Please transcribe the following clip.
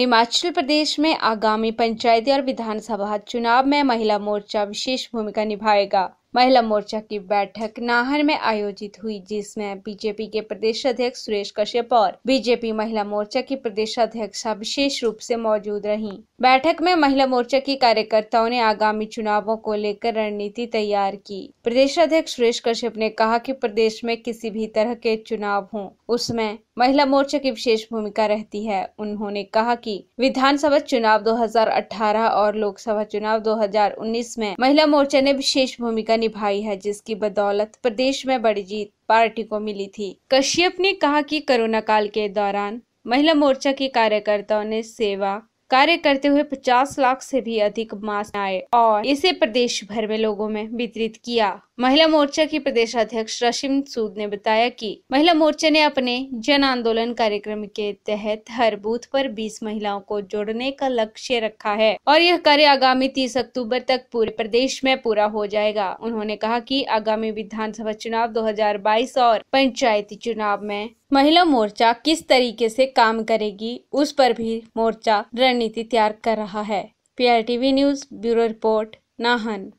हिमाचल प्रदेश में आगामी पंचायती और विधानसभा चुनाव में महिला मोर्चा विशेष भूमिका निभाएगा महिला मोर्चा की बैठक नाहर में आयोजित हुई जिसमें बीजेपी के प्रदेश अध्यक्ष सुरेश कश्यप और बीजेपी महिला मोर्चा की प्रदेश अध्यक्षा विशेष रूप से मौजूद रहीं। बैठक में महिला मोर्चा की कार्यकर्ताओं ने आगामी चुनावों को लेकर रणनीति तैयार की प्रदेश अध्यक्ष सुरेश कश्यप ने कहा कि प्रदेश में किसी भी तरह के चुनाव हों उसमें महिला मोर्चा की विशेष भूमिका रहती है उन्होंने कहा कि विधानसभा चुनाव 2018 और लोकसभा चुनाव 2019 में महिला मोर्चा ने विशेष भूमिका निभाई है जिसकी बदौलत प्रदेश में बड़ी जीत पार्टी को मिली थी कश्यप ने कहा कि कोरोना काल के दौरान महिला मोर्चा के कार्यकर्ताओं ने सेवा कार्य करते हुए 50 लाख से भी अधिक मास्क आए और इसे प्रदेश भर में लोगों में वितरित किया महिला मोर्चा की प्रदेश अध्यक्ष रशिम सूद ने बताया कि महिला मोर्चा ने अपने जन आंदोलन कार्यक्रम के तहत हर बूथ पर 20 महिलाओं को जोड़ने का लक्ष्य रखा है और यह कार्य आगामी 30 अक्टूबर तक पूरे प्रदेश में पूरा हो जाएगा उन्होंने कहा कि आगामी विधानसभा चुनाव 2022 और पंचायती चुनाव में महिला मोर्चा किस तरीके से काम करेगी उस पर भी मोर्चा रणनीति तैयार कर रहा है PRTV news bureau report Nahan